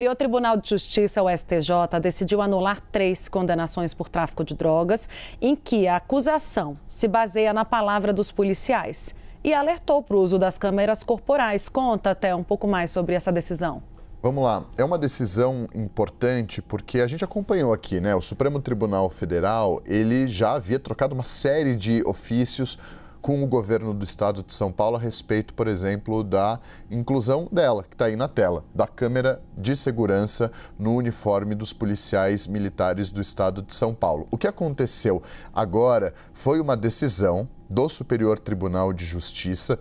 E o Tribunal de Justiça, o STJ, decidiu anular três condenações por tráfico de drogas, em que a acusação se baseia na palavra dos policiais e alertou para o uso das câmeras corporais. Conta até um pouco mais sobre essa decisão. Vamos lá, é uma decisão importante porque a gente acompanhou aqui, né? O Supremo Tribunal Federal, ele já havia trocado uma série de ofícios com o governo do estado de São Paulo a respeito, por exemplo, da inclusão dela, que está aí na tela, da câmera de segurança no uniforme dos policiais militares do estado de São Paulo. O que aconteceu agora foi uma decisão do Superior Tribunal de Justiça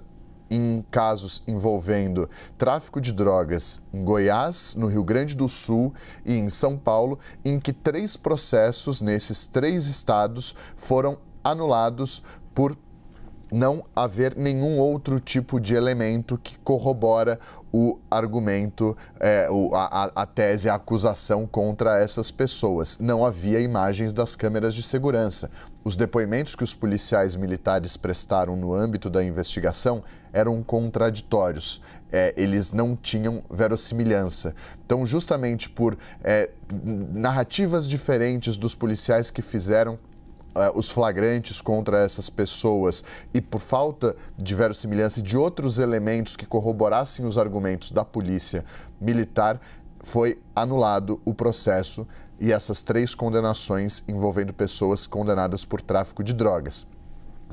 em casos envolvendo tráfico de drogas em Goiás, no Rio Grande do Sul e em São Paulo, em que três processos nesses três estados foram anulados por não haver nenhum outro tipo de elemento que corrobora o argumento, é, o, a, a, tese, a acusação contra essas pessoas. Não havia imagens das câmeras de segurança. Os depoimentos que os policiais militares prestaram no âmbito da investigação eram contraditórios. É, eles não tinham verossimilhança. Então, justamente por é, narrativas diferentes dos policiais que fizeram eh, os flagrantes contra essas pessoas e por falta de verossimilhança de outros elementos que corroborassem os argumentos da polícia militar, foi anulado o processo e essas três condenações envolvendo pessoas condenadas por tráfico de drogas.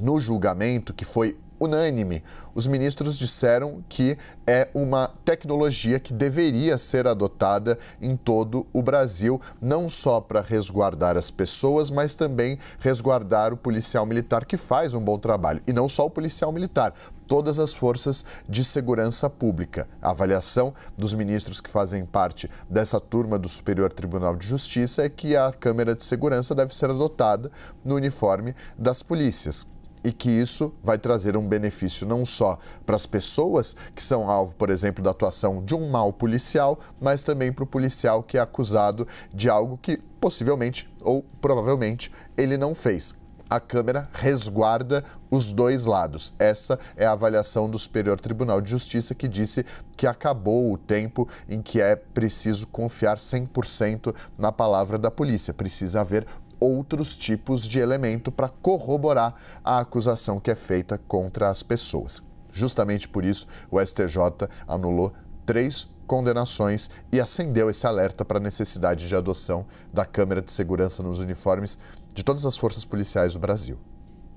No julgamento, que foi unânime. Os ministros disseram que é uma tecnologia que deveria ser adotada em todo o Brasil, não só para resguardar as pessoas, mas também resguardar o policial militar que faz um bom trabalho. E não só o policial militar, todas as forças de segurança pública. A avaliação dos ministros que fazem parte dessa turma do Superior Tribunal de Justiça é que a câmera de segurança deve ser adotada no uniforme das polícias e que isso vai trazer um benefício não só para as pessoas que são alvo, por exemplo, da atuação de um mal policial, mas também para o policial que é acusado de algo que possivelmente ou provavelmente ele não fez a Câmara resguarda os dois lados. Essa é a avaliação do Superior Tribunal de Justiça, que disse que acabou o tempo em que é preciso confiar 100% na palavra da polícia. Precisa haver outros tipos de elemento para corroborar a acusação que é feita contra as pessoas. Justamente por isso, o STJ anulou três condenações e acendeu esse alerta para a necessidade de adoção da câmera de segurança nos uniformes de todas as forças policiais do Brasil.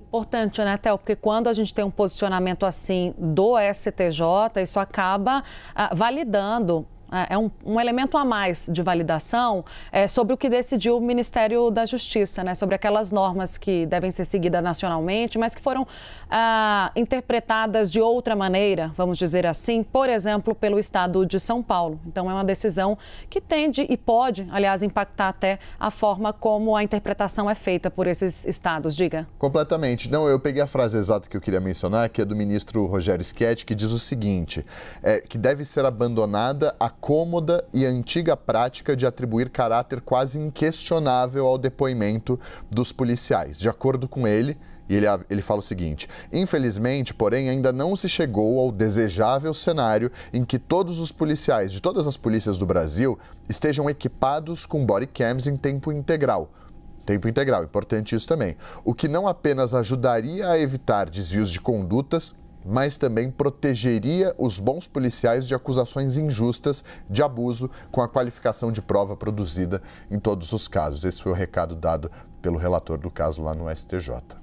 Importante, né, Théo? Porque quando a gente tem um posicionamento assim do STJ, isso acaba ah, validando é, é um, um, elemento a mais de validação é, sobre o que decidiu o Ministério da Justiça, né, sobre aquelas normas que devem ser seguidas nacionalmente, mas que foram ah, interpretadas de outra maneira, vamos dizer assim, por exemplo, pelo Estado de São Paulo. Então, é uma decisão que tende e pode, aliás, impactar até a forma como a interpretação é feita por esses estados. Diga. Completamente. Não, eu peguei a frase exata que eu queria mencionar, que é do ministro Rogério Schietti, que diz o seguinte: é, que deve ser abandonada a cômoda e antiga prática de atribuir caráter quase inquestionável ao depoimento dos policiais. De acordo com ele, e ele, ele fala o seguinte: infelizmente, porém, ainda não se chegou ao desejável cenário em que todos os policiais de todas as polícias do Brasil estejam equipados com body cams em tempo integral. Tempo integral, importante isso também. O que não apenas ajudaria a evitar desvios de condutas mas também protegeria os bons policiais de acusações injustas de abuso com a qualificação de prova produzida em todos os casos. Esse foi o recado dado pelo relator do caso lá no STJ.